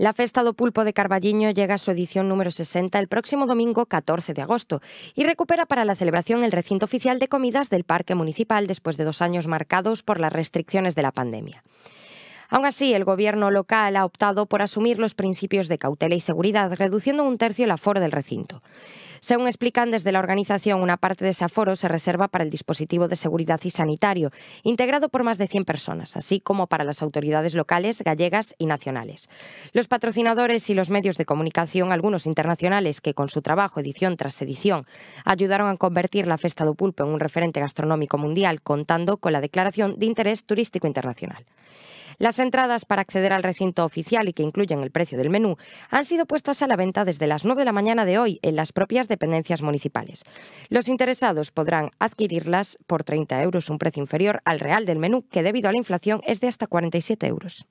La Festa do Pulpo de Carballiño llega a su edición número 60 el próximo domingo 14 de agosto y recupera para la celebración el recinto oficial de comidas del Parque Municipal después de dos años marcados por las restricciones de la pandemia. Aún así, el gobierno local ha optado por asumir los principios de cautela y seguridad, reduciendo un tercio el aforo del recinto. Según explican desde la organización, una parte de ese aforo se reserva para el dispositivo de seguridad y sanitario, integrado por más de 100 personas, así como para las autoridades locales, gallegas y nacionales. Los patrocinadores y los medios de comunicación, algunos internacionales que con su trabajo edición tras edición ayudaron a convertir la Festa do Pulpo en un referente gastronómico mundial, contando con la declaración de interés turístico internacional. Las entradas para acceder al recinto oficial y que incluyen el precio del menú han sido puestas a la venta desde las 9 de la mañana de hoy en las propias dependencias municipales. Los interesados podrán adquirirlas por 30 euros, un precio inferior al real del menú, que debido a la inflación es de hasta 47 euros.